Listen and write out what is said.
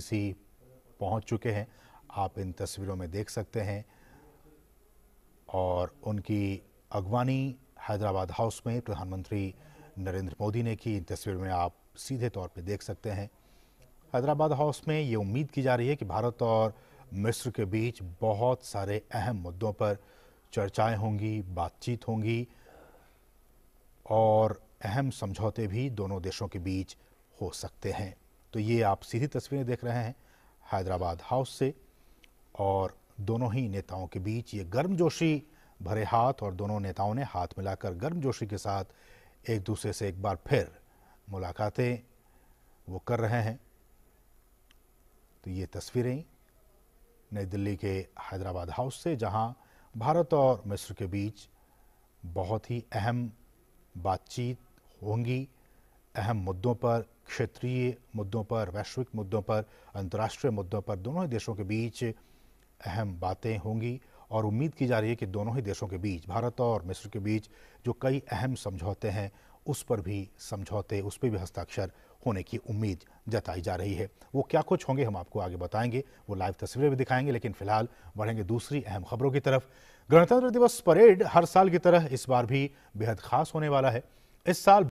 सी पहुंच चुके हैं आप इन तस्वीरों में देख सकते हैं और उनकी अगवानी हैदराबाद हाउस में प्रधानमंत्री नरेंद्र मोदी ने की इन तस्वीर में आप सीधे तौर पर देख सकते हैं हैदराबाद हाउस में ये उम्मीद की जा रही है कि भारत और मिस्र के बीच बहुत सारे अहम मुद्दों पर चर्चाएं होंगी बातचीत होंगी और अहम समझौते भी दोनों देशों के बीच हो सकते हैं तो ये आप सीधी तस्वीरें देख रहे हैं हैदराबाद हाउस से और दोनों ही नेताओं के बीच ये गर्मजोशी भरे हाथ और दोनों नेताओं ने हाथ मिलाकर गर्मजोशी के साथ एक दूसरे से एक बार फिर मुलाकातें वो कर रहे हैं तो ये तस्वीरें नई दिल्ली के हैदराबाद हाउस से जहां भारत और मिस्र के बीच बहुत ही अहम बातचीत होंगी अहम मुद्दों पर क्षेत्रीय मुद्दों पर वैश्विक मुद्दों पर अंतर्राष्ट्रीय मुद्दों पर दोनों ही देशों के बीच अहम बातें होंगी और उम्मीद की जा रही है कि दोनों ही देशों के बीच भारत और मिस्र के बीच जो कई अहम समझौते हैं उस पर भी समझौते उस पर भी हस्ताक्षर होने की उम्मीद जताई जा रही है वो क्या कुछ होंगे हम आपको आगे बताएंगे वो लाइव तस्वीरें भी दिखाएंगे लेकिन फिलहाल बढ़ेंगे दूसरी अहम खबरों की तरफ गणतंत्र दिवस परेड हर साल की तरह इस बार भी बेहद खास होने वाला है इस साल